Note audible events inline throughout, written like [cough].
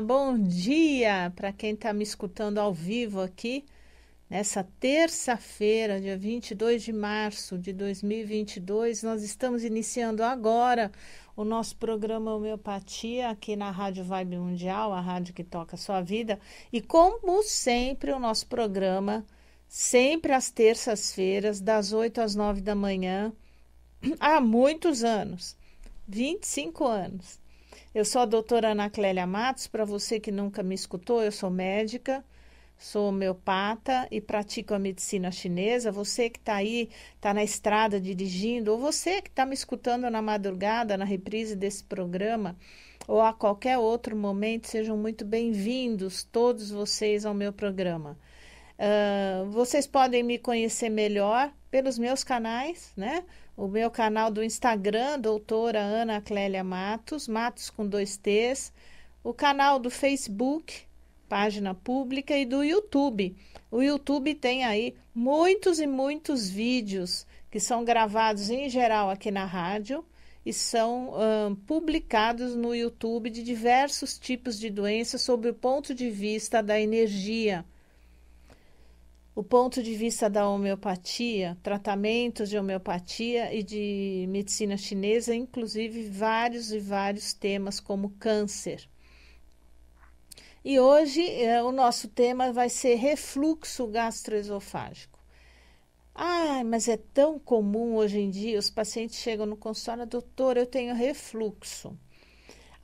bom dia para quem está me escutando ao vivo aqui nessa terça-feira, dia 22 de março de 2022. Nós estamos iniciando agora o nosso programa Homeopatia aqui na Rádio Vibe Mundial, a rádio que toca a sua vida. E como sempre, o nosso programa, sempre às terças-feiras, das 8 às 9 da manhã, há muitos anos 25 anos. Eu sou a doutora Ana Clélia Matos. Para você que nunca me escutou, eu sou médica, sou homeopata e pratico a medicina chinesa. Você que está aí, está na estrada dirigindo, ou você que está me escutando na madrugada, na reprise desse programa, ou a qualquer outro momento, sejam muito bem-vindos todos vocês ao meu programa. Uh, vocês podem me conhecer melhor pelos meus canais, né? O meu canal do Instagram, doutora Ana Clélia Matos, Matos com dois T's. O canal do Facebook, página pública, e do YouTube. O YouTube tem aí muitos e muitos vídeos que são gravados em geral aqui na rádio e são hum, publicados no YouTube de diversos tipos de doenças sob o ponto de vista da energia o ponto de vista da homeopatia, tratamentos de homeopatia e de medicina chinesa, inclusive vários e vários temas como câncer. E hoje eh, o nosso tema vai ser refluxo gastroesofágico. Ah, mas é tão comum hoje em dia, os pacientes chegam no consultório, doutor, eu tenho refluxo.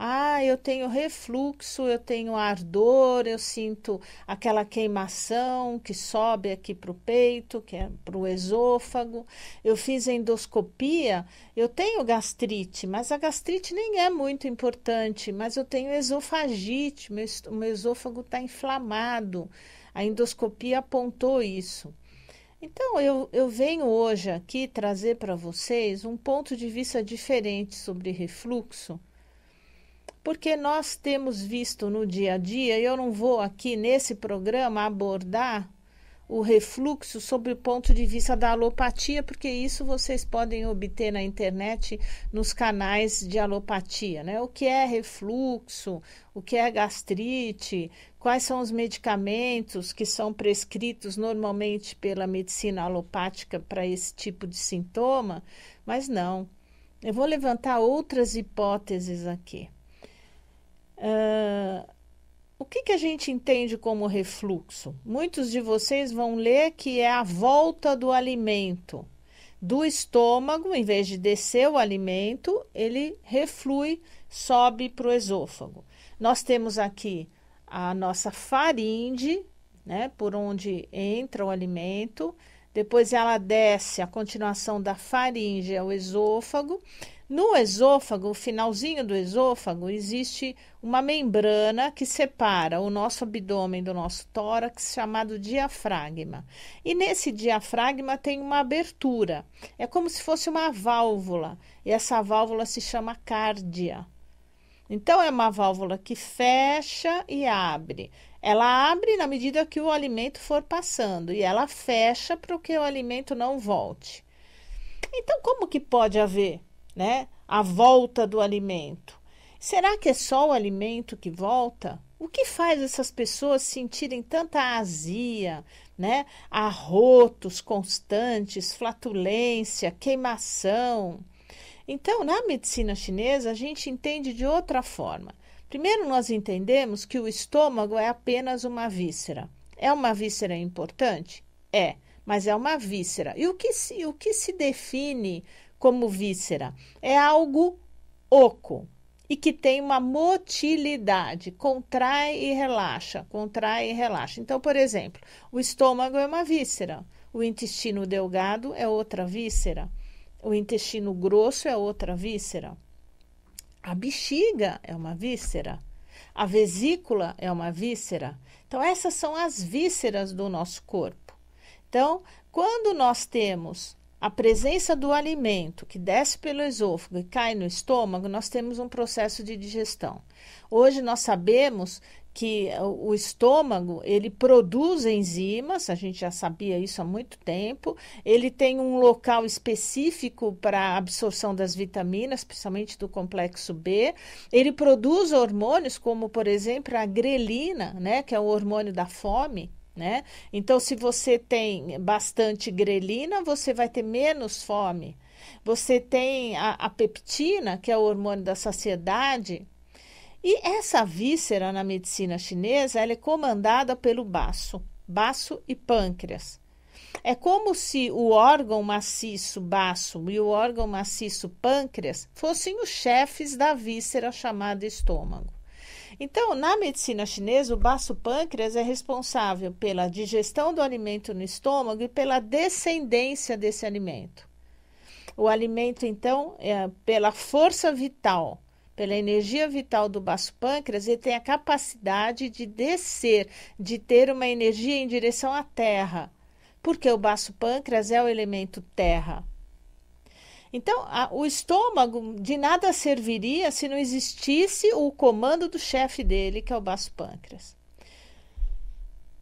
Ah, eu tenho refluxo, eu tenho ardor, eu sinto aquela queimação que sobe aqui para o peito, que é para o esôfago. Eu fiz endoscopia, eu tenho gastrite, mas a gastrite nem é muito importante, mas eu tenho esofagite, meu, meu esôfago está inflamado. A endoscopia apontou isso. Então, eu, eu venho hoje aqui trazer para vocês um ponto de vista diferente sobre refluxo, porque nós temos visto no dia a dia, e eu não vou aqui nesse programa abordar o refluxo sobre o ponto de vista da alopatia, porque isso vocês podem obter na internet nos canais de alopatia, né? O que é refluxo, o que é gastrite, quais são os medicamentos que são prescritos normalmente pela medicina alopática para esse tipo de sintoma, mas não. Eu vou levantar outras hipóteses aqui. Uh, o que, que a gente entende como refluxo? Muitos de vocês vão ler que é a volta do alimento do estômago, em vez de descer o alimento, ele reflui, sobe para o esôfago. Nós temos aqui a nossa faringe, né, por onde entra o alimento. Depois ela desce, a continuação da faringe é o esôfago. No esôfago, finalzinho do esôfago, existe uma membrana que separa o nosso abdômen do nosso tórax, chamado diafragma. E nesse diafragma tem uma abertura, é como se fosse uma válvula, e essa válvula se chama cárdia. Então, é uma válvula que fecha e abre. Ela abre na medida que o alimento for passando e ela fecha para que o alimento não volte. Então, como que pode haver né? A volta do alimento. Será que é só o alimento que volta? O que faz essas pessoas sentirem tanta azia, né? Arrotos constantes, flatulência, queimação. Então, na medicina chinesa, a gente entende de outra forma. Primeiro, nós entendemos que o estômago é apenas uma víscera. É uma víscera importante? É, mas é uma víscera. E o que se, o que se define como víscera. É algo oco e que tem uma motilidade, contrai e relaxa, contrai e relaxa. Então, por exemplo, o estômago é uma víscera, o intestino delgado é outra víscera, o intestino grosso é outra víscera. A bexiga é uma víscera. A vesícula é uma víscera. Então, essas são as vísceras do nosso corpo. Então, quando nós temos a presença do alimento que desce pelo esôfago e cai no estômago, nós temos um processo de digestão. Hoje nós sabemos que o estômago ele produz enzimas, a gente já sabia isso há muito tempo. Ele tem um local específico para a absorção das vitaminas, principalmente do complexo B. Ele produz hormônios como, por exemplo, a grelina, né, que é o hormônio da fome, né? Então, se você tem bastante grelina, você vai ter menos fome. Você tem a, a peptina, que é o hormônio da saciedade. E essa víscera na medicina chinesa, ela é comandada pelo baço, baço e pâncreas. É como se o órgão maciço baço e o órgão maciço pâncreas fossem os chefes da víscera chamada estômago. Então, na medicina chinesa, o baço pâncreas é responsável pela digestão do alimento no estômago e pela descendência desse alimento. O alimento, então, é pela força vital, pela energia vital do baço pâncreas, ele tem a capacidade de descer, de ter uma energia em direção à terra, porque o baço pâncreas é o elemento terra. Então, a, o estômago de nada serviria se não existisse o comando do chefe dele, que é o baço pâncreas.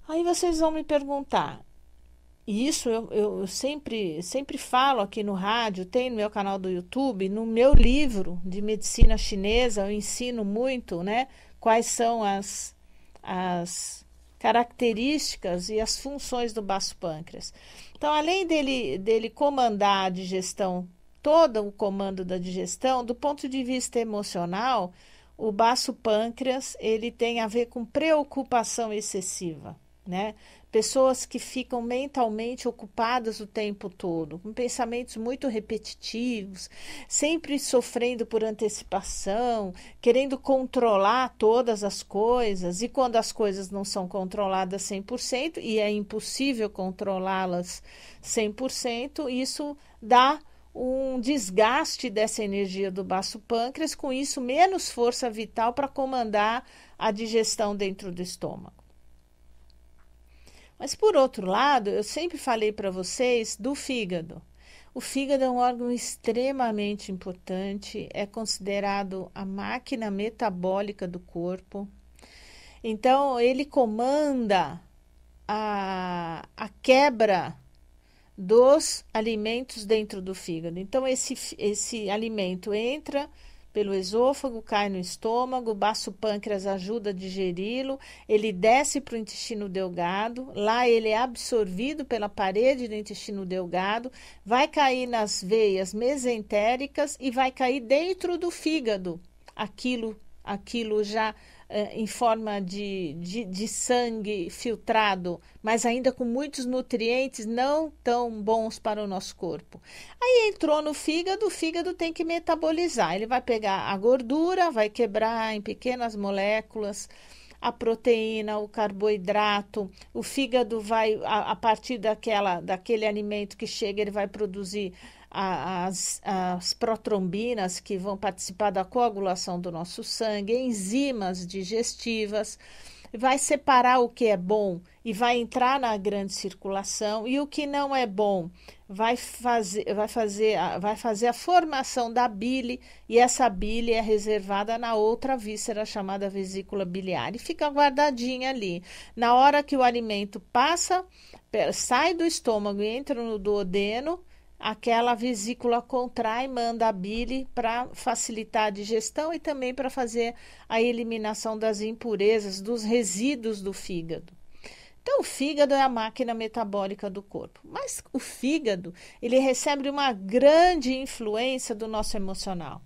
Aí vocês vão me perguntar, e isso eu, eu sempre, sempre falo aqui no rádio, tem no meu canal do YouTube, no meu livro de medicina chinesa, eu ensino muito, né? Quais são as, as características e as funções do baço pâncreas. Então, além dele, dele comandar a digestão todo o comando da digestão, do ponto de vista emocional, o baço pâncreas ele tem a ver com preocupação excessiva, né? Pessoas que ficam mentalmente ocupadas o tempo todo, com pensamentos muito repetitivos, sempre sofrendo por antecipação, querendo controlar todas as coisas, e quando as coisas não são controladas 100% e é impossível controlá-las 100%, isso dá um desgaste dessa energia do baço pâncreas, com isso, menos força vital para comandar a digestão dentro do estômago. Mas, por outro lado, eu sempre falei para vocês do fígado. O fígado é um órgão extremamente importante, é considerado a máquina metabólica do corpo. Então, ele comanda a, a quebra dos alimentos dentro do fígado. Então, esse, esse alimento entra pelo esôfago, cai no estômago, o baço pâncreas ajuda a digeri-lo, ele desce para o intestino delgado, lá ele é absorvido pela parede do intestino delgado, vai cair nas veias mesentéricas e vai cair dentro do fígado. Aquilo, aquilo já eh, em forma de, de, de, sangue filtrado, mas ainda com muitos nutrientes não tão bons para o nosso corpo. Aí entrou no fígado, o fígado tem que metabolizar. Ele vai pegar a gordura, vai quebrar em pequenas moléculas a proteína, o carboidrato, o fígado vai, a, a, partir daquela, daquele alimento que chega, ele vai produzir as, as protrombinas que vão participar da coagulação do nosso sangue, enzimas digestivas, vai separar o que é bom e vai entrar na grande circulação e o que não é bom vai fazer, vai fazer, vai fazer a formação da bile e essa bile é reservada na outra víscera chamada vesícula biliar e fica guardadinha ali. Na hora que o alimento passa, sai do estômago e entra no duodeno, aquela vesícula contrai, manda a bile para facilitar a digestão e também para fazer a eliminação das impurezas, dos resíduos do fígado. Então, o fígado é a máquina metabólica do corpo, mas o fígado ele recebe uma grande influência do nosso emocional.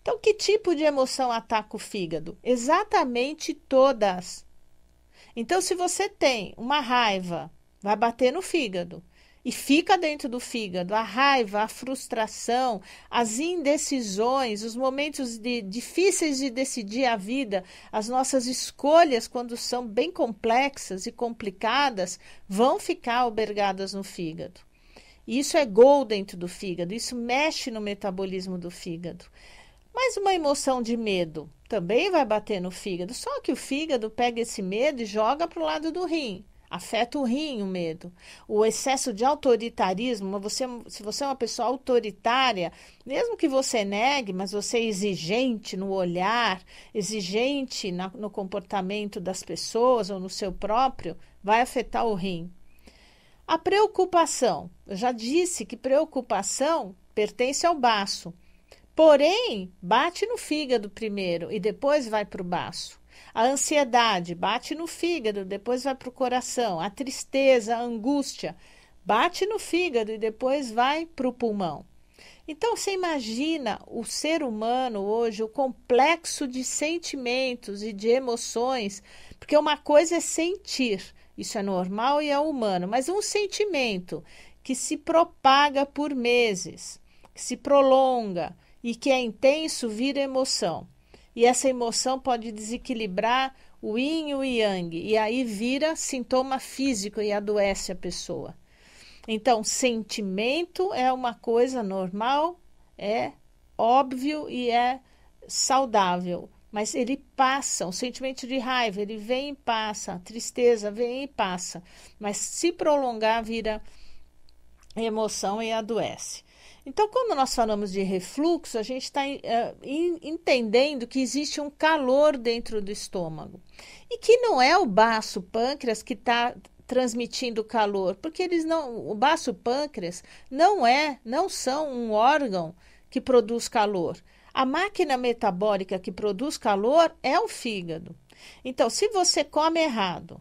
Então, que tipo de emoção ataca o fígado? Exatamente todas. Então, se você tem uma raiva, vai bater no fígado e fica dentro do fígado a raiva, a frustração, as indecisões, os momentos de, difíceis de decidir a vida, as nossas escolhas, quando são bem complexas e complicadas, vão ficar albergadas no fígado. Isso é gol dentro do fígado, isso mexe no metabolismo do fígado. Mas uma emoção de medo também vai bater no fígado, só que o fígado pega esse medo e joga para o lado do rim afeta o rim o medo. O excesso de autoritarismo, você, é se você é uma pessoa autoritária, mesmo que você negue, mas você é exigente no olhar, exigente na, no comportamento das pessoas ou no seu próprio, vai afetar o rim. A preocupação, eu já disse que preocupação pertence ao baço, porém bate no fígado primeiro e depois vai para o baço. A ansiedade bate no fígado, depois vai para o coração. A tristeza, a angústia bate no fígado e depois vai para o pulmão. Então você imagina o ser humano hoje, o complexo de sentimentos e de emoções, porque uma coisa é sentir, isso é normal e é humano, mas um sentimento que se propaga por meses, que se prolonga e que é intenso vira emoção e essa emoção pode desequilibrar o yin e o yang, e aí vira sintoma físico e adoece a pessoa. Então, sentimento é uma coisa normal, é óbvio e é saudável, mas ele passa, o sentimento de raiva, ele vem e passa, a tristeza vem e passa, mas se prolongar vira emoção e adoece. Então, quando nós falamos de refluxo, a gente está uh, eh, entendendo que existe um calor dentro do estômago e que não é o baço pâncreas que está transmitindo calor, porque eles não, o baço pâncreas não é, não são um órgão que produz calor. A máquina metabólica que produz calor é o fígado. Então, se você come errado,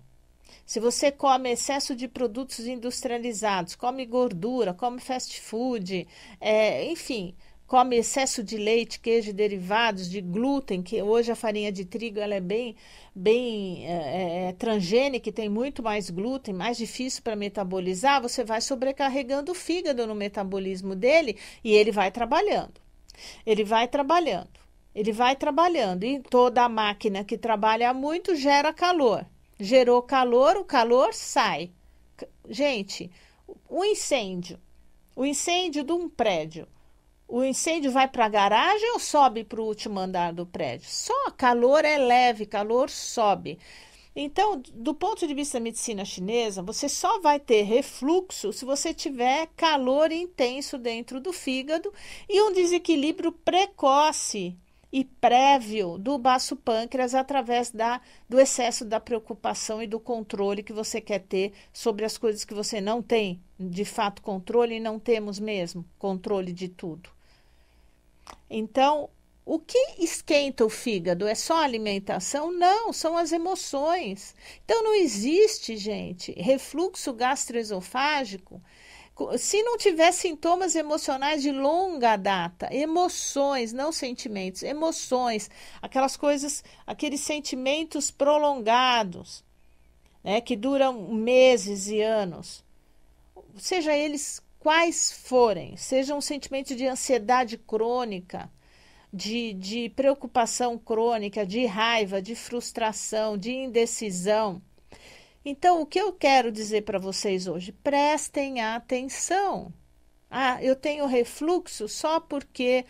se você come excesso de produtos industrializados, come gordura, come fast food, é, enfim, come excesso de leite, queijo e derivados, de glúten, que hoje a farinha de trigo ela é bem, bem é, é, é transgênica, tem muito mais glúten, mais difícil para metabolizar, você vai sobrecarregando o fígado no metabolismo dele e ele vai trabalhando. Ele vai trabalhando. Ele vai trabalhando e toda a máquina que trabalha muito gera calor gerou calor, o calor sai. Gente, o incêndio, o incêndio de um prédio, o incêndio vai para a garagem ou sobe para o último andar do prédio? Só calor é leve, calor sobe. Então, do ponto de vista da medicina chinesa, você só vai ter refluxo se você tiver calor intenso dentro do fígado e um desequilíbrio precoce e prévio do baço pâncreas através da, do excesso da preocupação e do controle que você quer ter sobre as coisas que você não tem de fato controle e não temos mesmo controle de tudo. Então, o que esquenta o fígado? É só alimentação? Não, são as emoções. Então não existe, gente, refluxo gastroesofágico se não tiver sintomas emocionais de longa data, emoções, não sentimentos, emoções, aquelas coisas, aqueles sentimentos prolongados, né, que duram meses e anos, seja eles quais forem, seja um sentimento de ansiedade crônica, de, de preocupação crônica, de raiva, de frustração, de indecisão então, o que eu quero dizer para vocês hoje? Prestem atenção. Ah, eu tenho refluxo só porque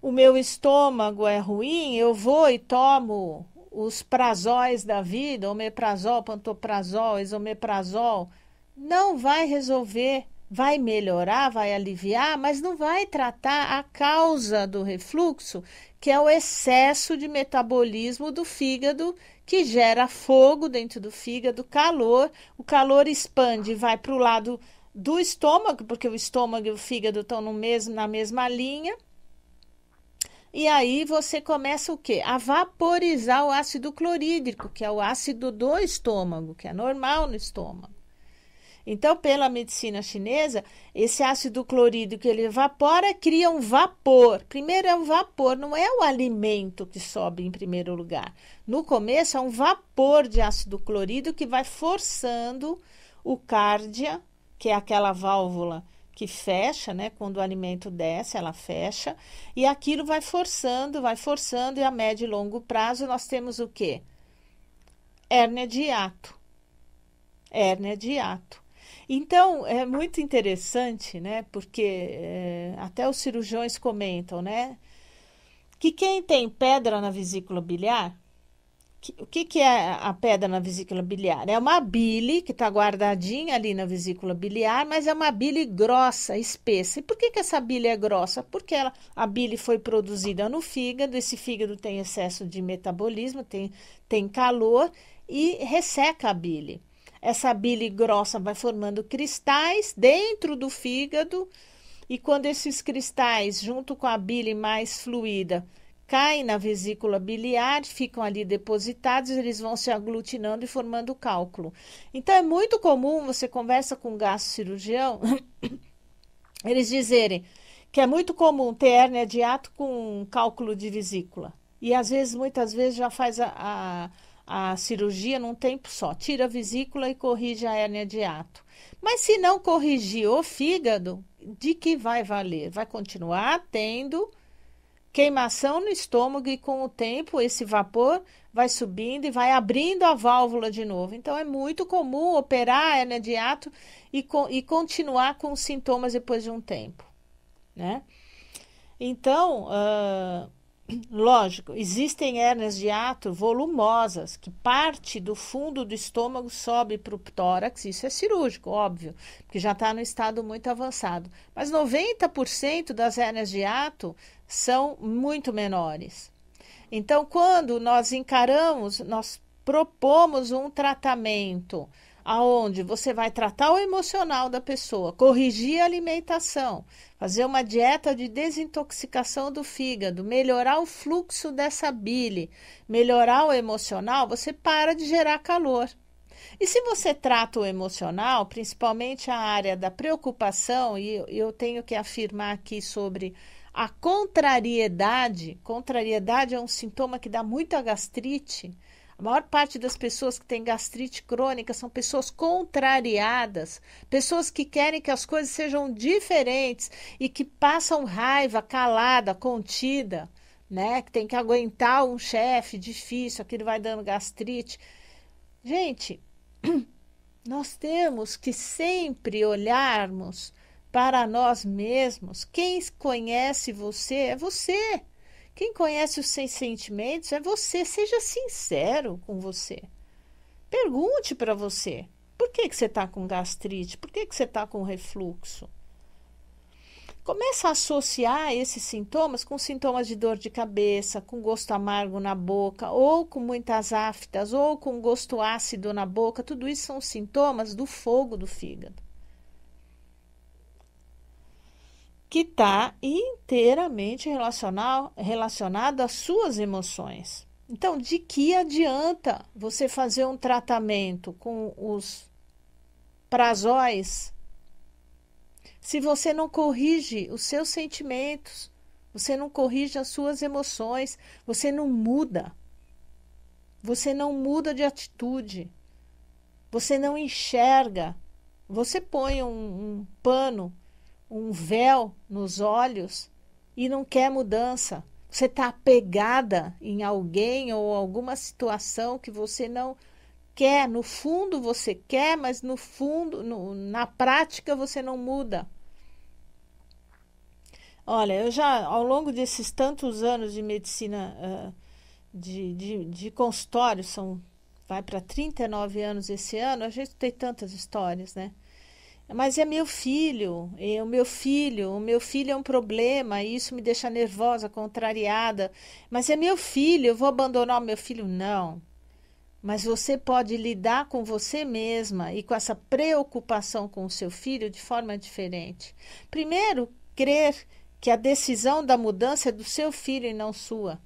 o meu estômago é ruim, eu vou e tomo os prazóis da vida, omeprazol, pantoprazol, esomeprazol. Não vai resolver, vai melhorar, vai aliviar, mas não vai tratar a causa do refluxo, que é o excesso de metabolismo do fígado que gera fogo dentro do fígado, calor, o calor expande e vai para o lado do estômago, porque o estômago e o fígado estão no mesmo, na mesma linha. E aí você começa o quê? A vaporizar o ácido clorídrico, que é o ácido do estômago, que é normal no estômago. Então, pela medicina chinesa, esse ácido clorídrico ele evapora, cria um vapor. Primeiro é um vapor, não é o alimento que sobe em primeiro lugar. No começo é um vapor de ácido clorídrico que vai forçando o cárdia, que é aquela válvula que fecha, né? Quando o alimento desce, ela fecha, e aquilo vai forçando, vai forçando, e a médio e longo prazo nós temos o quê? Hérnia de hiato. Hérnia de hiato. Então, é muito interessante, né? Porque é, até os cirurgiões comentam, né? Que quem tem pedra na vesícula biliar, que, o que, que é a pedra na vesícula biliar? É uma bile que está guardadinha ali na vesícula biliar, mas é uma bile grossa, espessa. E por que, que essa bile é grossa? Porque ela, a bile foi produzida no fígado, esse fígado tem excesso de metabolismo, tem, tem calor e resseca a bile. Essa bile grossa vai formando cristais dentro do fígado, e quando esses cristais, junto com a bile mais fluida, caem na vesícula biliar, ficam ali depositados, eles vão se aglutinando e formando cálculo. Então é muito comum você conversa com um gastrocirurgião, [coughs] eles dizerem que é muito comum ter hérnia de ato com cálculo de vesícula. E às vezes, muitas vezes, já faz a, a a cirurgia num tempo só. Tira a vesícula e corrige a hérnia de ato. Mas se não corrigir o fígado, de que vai valer? Vai continuar tendo queimação no estômago e com o tempo esse vapor vai subindo e vai abrindo a válvula de novo. Então é muito comum operar a hérnia de ato e, co e continuar com os sintomas depois de um tempo, né? Então, uh Lógico, existem hernias de ato volumosas, que parte do fundo do estômago sobe para o tórax, isso é cirúrgico, óbvio, que já está no estado muito avançado. Mas 90% das hernias de ato são muito menores. Então, quando nós encaramos, nós propomos um tratamento aonde você vai tratar o emocional da pessoa, corrigir a alimentação, fazer uma dieta de desintoxicação do fígado, melhorar o fluxo dessa bile, melhorar o emocional, você para de gerar calor. E se você trata o emocional, principalmente a área da preocupação, e eu tenho que afirmar aqui sobre a contrariedade, contrariedade é um sintoma que dá muita gastrite, a maior parte das pessoas que têm gastrite crônica são pessoas contrariadas, pessoas que querem que as coisas sejam diferentes e que passam raiva calada, contida, né? Que tem que aguentar um chefe difícil, aquilo vai dando gastrite. Gente, [clears throat] nós temos que sempre olharmos para nós mesmos. Quem conhece você é você. Quem conhece os seus sentimentos é você. Seja sincero com você. Pergunte para você: por que, que você está com gastrite? Por que, que você está com refluxo? Começa a associar esses sintomas com sintomas de dor de cabeça, com gosto amargo na boca, ou com muitas aftas, ou com gosto ácido na boca. Tudo isso são sintomas do fogo do fígado. que está inteiramente relacionado às suas emoções. Então, de que adianta você fazer um tratamento com os prazóis se você não corrige os seus sentimentos, você não corrige as suas emoções, você não muda, você não muda de atitude, você não enxerga, você põe um, um pano um véu nos olhos e não quer mudança. Você está apegada em alguém ou alguma situação que você não quer. No fundo você quer, mas no fundo, no, na prática você não muda. Olha, eu já ao longo desses tantos anos de medicina de, de, de consultório, são vai para 39 anos esse ano, a gente tem tantas histórias, né? Mas é meu filho, é o meu filho, o meu filho é um problema, e isso me deixa nervosa, contrariada. Mas é meu filho, eu vou abandonar o meu filho? Não. Mas você pode lidar com você mesma e com essa preocupação com o seu filho de forma diferente. Primeiro, crer que a decisão da mudança é do seu filho e não sua.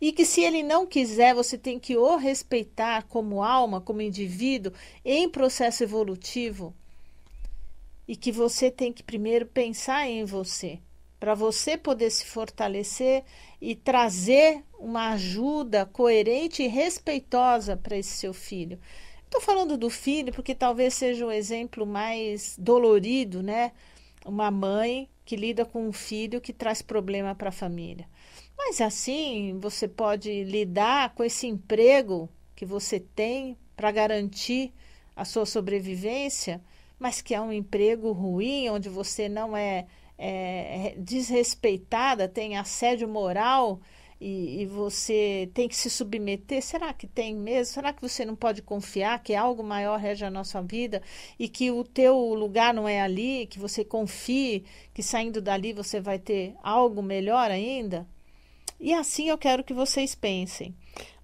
E que se ele não quiser, você tem que o respeitar como alma, como indivíduo, em processo evolutivo e que você tem que primeiro pensar em você, para você poder se fortalecer e trazer uma ajuda coerente e respeitosa para esse seu filho. Estou falando do filho porque talvez seja o um exemplo mais dolorido, né? Uma mãe que lida com um filho que traz problema para a família. Mas assim você pode lidar com esse emprego que você tem para garantir a sua sobrevivência mas que é um emprego ruim, onde você não é, é desrespeitada, tem assédio moral e, e, você tem que se submeter? Será que tem mesmo? Será que você não pode confiar que é algo maior rege a nossa vida e que o teu lugar não é ali, que você confie que saindo dali você vai ter algo melhor ainda? E assim eu quero que vocês pensem.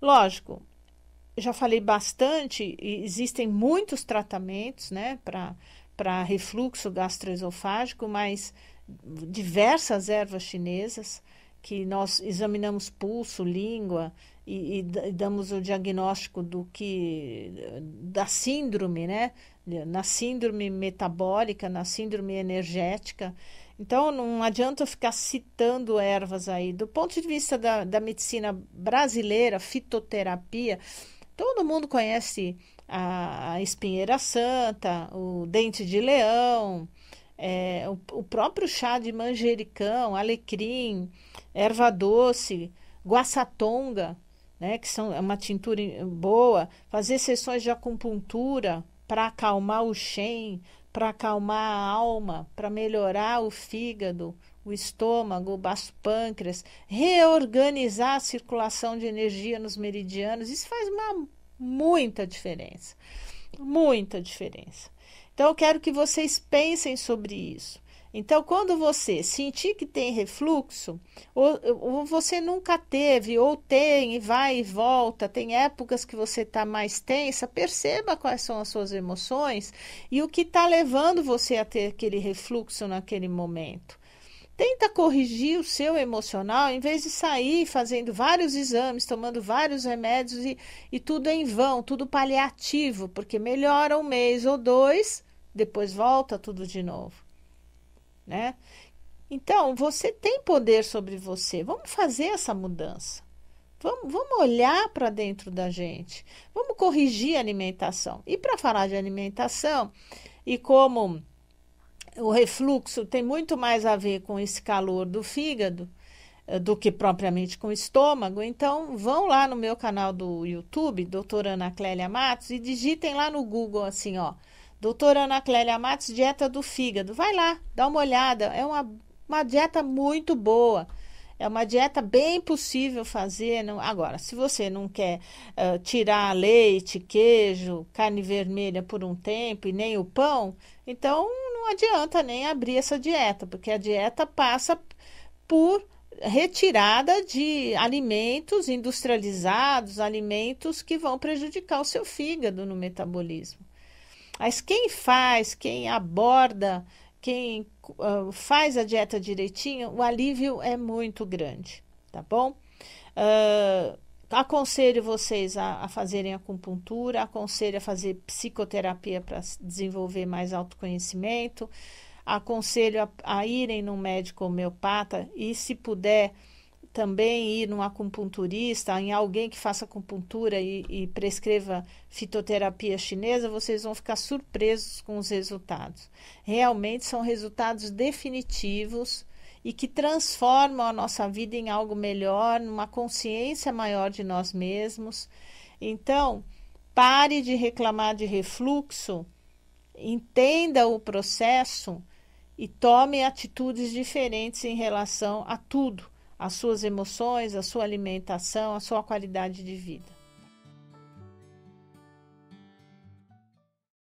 Lógico, já falei bastante, existem muitos tratamentos né, para refluxo gastroesofágico, mas diversas ervas chinesas que nós examinamos pulso, língua e, e, damos o diagnóstico do que da síndrome, né? Na síndrome metabólica, na síndrome energética. Então não adianta eu ficar citando ervas aí. Do ponto de vista da, da medicina brasileira, fitoterapia, Todo mundo conhece a, espinheira santa, o dente de leão, é, o, o, próprio chá de manjericão, alecrim, erva doce, guaçatonga, né, que são é uma tintura boa, fazer sessões de acupuntura para acalmar o shen, para acalmar a alma, para melhorar o fígado, o estômago, o baço pâncreas, reorganizar a circulação de energia nos meridianos. Isso faz uma, muita diferença. Muita diferença. Então, eu quero que vocês pensem sobre isso. Então, quando você sentir que tem refluxo, ou, ou, você nunca teve, ou tem, e vai e volta, tem épocas que você está mais tensa, perceba quais são as suas emoções e o que está levando você a ter aquele refluxo naquele momento. Tenta corrigir o seu emocional em vez de sair fazendo vários exames, tomando vários remédios e, e tudo em vão, tudo paliativo, porque melhora um mês ou dois, depois volta tudo de novo. Né? Então, você tem poder sobre você. Vamos fazer essa mudança. Vamos, vamos olhar para dentro da gente. Vamos corrigir a alimentação. E para falar de alimentação e como o refluxo tem muito mais a ver com esse calor do fígado eh, do que propriamente com o estômago. Então, vão lá no meu canal do YouTube, doutora Ana Clélia Matos, e digitem lá no Google assim, ó, doutora Ana Clélia Matos, dieta do fígado. Vai lá, dá uma olhada, é uma, uma dieta muito boa. É uma dieta bem possível fazer. Não... Agora, se você não quer uh, tirar leite, queijo, carne vermelha por um tempo e nem o pão, então não adianta nem abrir essa dieta, porque a dieta passa por retirada de alimentos industrializados, alimentos que vão prejudicar o seu fígado no metabolismo. Mas quem faz, quem aborda, quem uh, faz a dieta direitinho, o alívio é muito grande, tá bom? Uh, Aconselho vocês a, a fazerem acupuntura, aconselho a fazer psicoterapia para desenvolver mais autoconhecimento, aconselho a, a irem num médico homeopata e, se puder, também ir num acupunturista, em alguém que faça acupuntura e, e, prescreva fitoterapia chinesa, vocês vão ficar surpresos com os resultados. Realmente são resultados definitivos e que transformam a nossa vida em algo melhor, numa consciência maior de nós mesmos. Então, pare de reclamar de refluxo, entenda o processo e tome atitudes diferentes em relação a tudo, as suas emoções, a sua alimentação, a sua qualidade de vida.